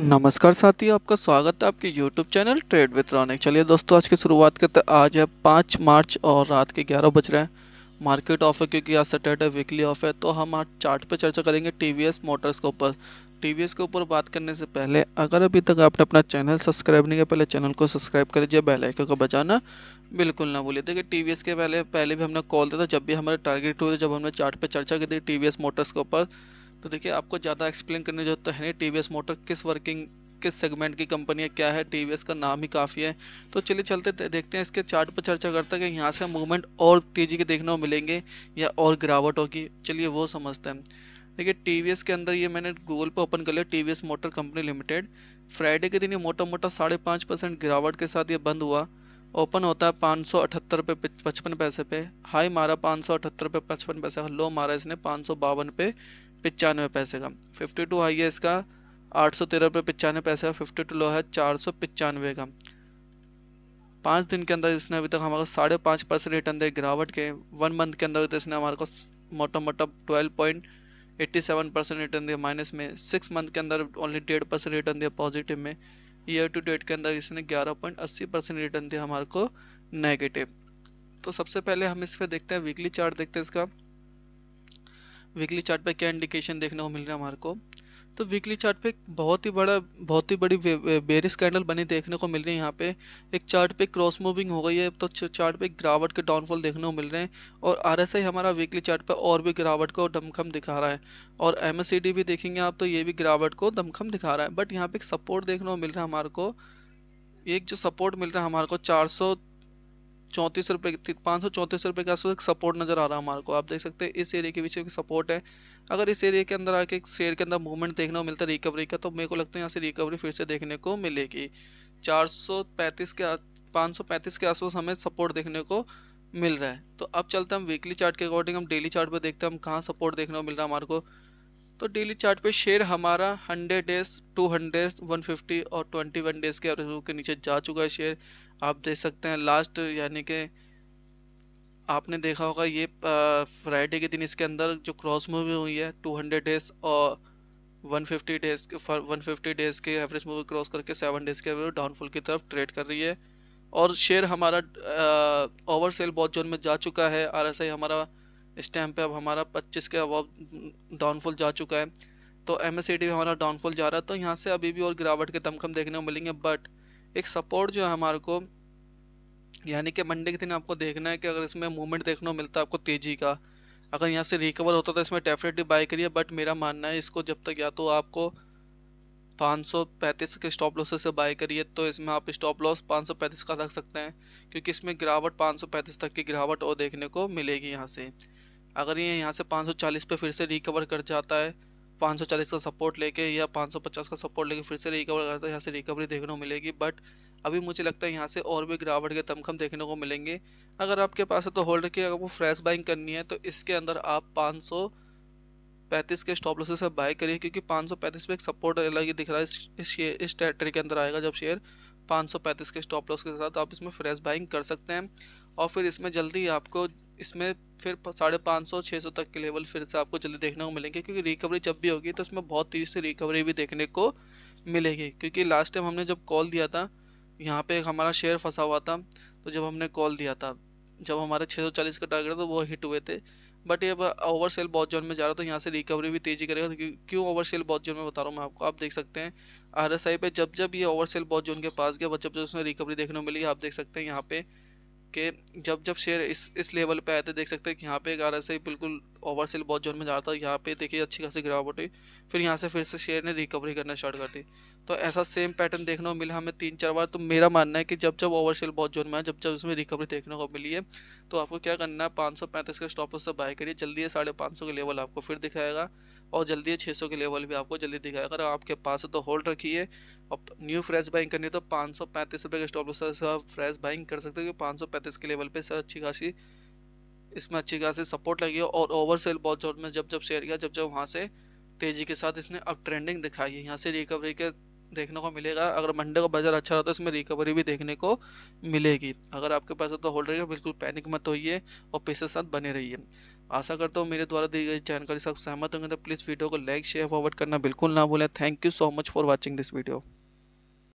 नमस्कार साथियों आपका स्वागत है आपके YouTube channel Trade With Ronik चलिए दोस्तों आज की शुरुआत करते हैं आज है पाँच मार्च और रात के ग्यारह बज रहे हैं मार्केट ऑफ है क्योंकि आज सैटरडे वीकली ऑफ है तो हम आज चार्ट पर चर्चा करेंगे टी मोटर्स के ऊपर टी के ऊपर बात करने से पहले अगर अभी तक आपने अपना चैनल सब्सक्राइब नहीं किया पहले चैनल को सब्सक्राइब कर लीजिए बेल आइकन को बचाना बिल्कुल ना भूलिए देखिए टी के पहले पहले भी हमने कॉल दिया था जब भी हमारे टारगेट हुए थे जब हमने चार्ट पर चर्चा की थी टी मोटर्स के ऊपर तो देखिए आपको ज़्यादा एक्सप्लेन करने जरूरत तो है नहीं टी मोटर किस वर्किंग किस सेगमेंट की कंपनी है क्या है टी का नाम ही काफ़ी है तो चलिए चलते देखते हैं इसके चार्ट पर चर्चा करते हैं कि यहाँ से मूवमेंट और तेज़ी के देखने को मिलेंगे या और गिरावट होगी चलिए वो समझते हैं देखिए टी के अंदर ये मैंने गूगल पर ओपन कर लिया T motor company limited Friday के दिन ये मोटा मोटा साढ़े पाँच परसेंट गिरावट के साथ ये बंद हुआ ओपन होता है पाँच सौ अठहत्तर पे पचपन पैसे पे हाई मारा पाँच सौ अठहत्तर पे पचपन पैसे का लो मारा इसने पाँच सौ बावन पे पचानवे पैसे का फिफ्टी टू हाई है इसका आठ सौ तेरह रुपये पचानवे पैसे का फिफ्टी टू लो है चार सौ पचानवे का पाँच दिन के अंदर इसने अभी तक हमारे साढ़े पाँच परसेंट रिटर्न दे गिरावट के वन मंथ के अंदर तो इसने हमारे को मोटा मोटा twelve point eighty seven percent return दिया माइनस में सिक्स मंथ के अंदर ओनली डेढ़ परसेंट रिटर्न दिया पॉजिटिव में ईयर टू डेट के अंदर इसने अस्सी परसेंट रिटर्न दिया हमारे को नेगेटिव तो सबसे पहले हम इस पर देखते हैं वीकली चार्ट देखते हैं इसका वीकली चार्ट पे क्या इंडिकेशन देखने को मिल रहा है हमारे को तो वीकली चार्ट पे बहुत ही बड़ा बहुत ही बड़ी बेरिस कैंडल बनी देखने को मिल रही है यहाँ पे एक चार्ट पे क्रॉस मूविंग हो गई है तो चार्ट पे गिरावट के डाउनफॉल देखने को मिल रहे हैं और आर हमारा वीकली चार्ट पे और भी गिरावट को दमखम दिखा रहा है और एम भी देखेंगे आप तो ये भी गिरावट को दमखम दिखा रहा है बट यहाँ पे एक सपोर्ट देखने को मिल रहा है हमारे को एक जो सपोर्ट मिल रहा है हमारे को चार चौंतीस रुपये पाँच सौ चौंतीस रुपये के आसपास सपोर्ट नज़र आ रहा है हमारे को आप देख सकते हैं इस एरिया के पीछे सपोर्ट है अगर इस एरिया के अंदर आके शेयर के अंदर मूवमेंट देखने को मिलता है रिकवरी का तो मेरे को लगता है यहाँ से रिकवरी फिर से देखने को मिलेगी चार के पाँच के आसपास हमें सपोर्ट देखने को मिल रहा है तो अब चलते हैं हम वीकली चार्ट के अकॉर्डिंग हम डेली चार्ट पर देखते हैं हम कहाँ सपोर्ट देखने को मिल रहा है हमारे को तो डेली चार्ट पे शेयर हमारा 100 डेज 200 150 और 21 डेज के एवरेज के नीचे जा चुका है शेयर आप देख सकते हैं लास्ट यानी कि आपने देखा होगा ये फ्राइडे के दिन इसके अंदर जो क्रॉस मूवी हुई है 200 डेज और 150 डेज के 150 डेज के एवरेज मूवी क्रॉस करके सेवन डेज के एवरेज डाउनफॉल की तरफ ट्रेड कर रही है और शेयर हमारा ओवर सेल बहुत जोन में जा चुका है आई हमारा इस टाइम पे अब हमारा 25 के अब डाउनफॉल जा चुका है तो एम एस में हमारा डाउनफॉल जा रहा है तो यहाँ से अभी भी और गिरावट के दमखम देखने को मिलेंगे बट एक सपोर्ट जो है हमारे को यानी कि मंडे के दिन आपको देखना है कि अगर इसमें मूवमेंट देखने को मिलता है आपको तेज़ी का अगर यहाँ से रिकवर होता तो इसमें डेफिनेटली बाई करिए बट मेरा मानना है इसको जब तक या तो आपको 535 के स्टॉप लॉस से बाय करिए तो इसमें आप स्टॉप लॉस 535 का रख सकते हैं क्योंकि इसमें गिरावट 535 तक की गिरावट और देखने को मिलेगी यहाँ से अगर ये यहाँ से 540 पे फिर से रिकवर कर जाता है 540 का सपोर्ट लेके या 550 का सपोर्ट लेके फिर से रिकवर करता है यहाँ से रिकवरी देखने को मिलेगी बट अभी मुझे लगता है यहाँ से और भी गिरावट के तमखम देखने को मिलेंगे अगर आपके पास है तो होल्ड की अगर वो फ्रेश बाइंग करनी है तो इसके अंदर आप 535 के स्टॉप लॉसेस से बाय करिए क्योंकि 535 पे एक सपोर्ट अलग ही दिख रहा है इस शेयर इस टेरेटरी के अंदर आएगा जब शेयर 535 के स्टॉप लॉस के साथ आप इसमें फ्रेश बाइंग कर सकते हैं और फिर इसमें जल्दी आपको इसमें फिर साढ़े पाँच सौ छः सौ तक के लेवल फिर से आपको जल्दी देखने को मिलेंगे क्योंकि रिकवरी जब भी होगी तो इसमें बहुत तेज़ी से रिकवरी भी देखने को मिलेगी क्योंकि लास्ट टाइम हमने जब कॉल दिया था यहाँ पे हमारा शेयर फंसा हुआ था तो जब हमने कॉल दिया था जब हमारे छः सौ चालीस का टारगेट था तो वो हिट हुए थे बट ये ओवर सेल बॉथ जोन में जा रहा था यहाँ से रिकवरी भी तेज़ी करेगा क्योंकि तो क्यों ओवर सेल बॉच जोन में बता रहा हूँ मैं आपको आप देख सकते हैं आर एस आई पे जब जब ये ओवर सेल बॉथ जोन के पास गया जब जब उसमें रिकवरी देखने को मिली आप देख सकते हैं यहाँ पर कि जब जब शेयर इस इस लेवल पे आए थे देख सकते हैं कि यहाँ पे ग्यारह से बिल्कुल ओवर सेल बहुत जोन में जा रहा था यहाँ पे देखिए अच्छी खासी गिरावट हुई फिर यहाँ से फिर से शेयर ने रिकवरी करना स्टार्ट कर दी तो ऐसा सेम पैटर्न देखने को मिला हमें तीन चार बार तो मेरा मानना है कि जब जब ओवर सेल बहुत जोन में आया जब जब उसमें रिकवरी देखने को मिली है तो आपको क्या करना है पाँच सौ पैंतीस का स्टॉप उससे बाय करिए जल्दी है साढ़े पाँच सौ के लेवल आपको फिर दिखाएगा और जल्दी है छः सौ के लेवल भी आपको जल्दी दिखाएगा अगर आपके पास तो होल्ड रखिए और न्यू फ्रेश बाइंग करनी है तो पाँच सौ पैंतीस रुपये के स्टॉप से फ्रेश बाइंग कर सकते हो कि पाँच सौ पैंतीस के लेवल पर सर अच्छी खासी इसमें अच्छी खासी सपोर्ट लगी और ओवर सेल बहुत जोर में जब जब शेयर गया जब जब वहाँ से तेजी के साथ इसने अब ट्रेंडिंग दिखाई है यहाँ से रिकवरी के देखने को मिलेगा अगर मंडे का बाजार अच्छा रहा तो इसमें रिकवरी भी देखने को मिलेगी अगर आपके पास तो होल्ड रहेगा बिल्कुल पैनिक मत होइए और पैसे साथ बने रहिए आशा करता हूँ मेरे द्वारा दी गई जानकारी सब सहमत होंगे तो प्लीज़ वीडियो को लाइक शेयर फॉरवर्ड करना बिल्कुल ना भूलें thank you so much for watching this video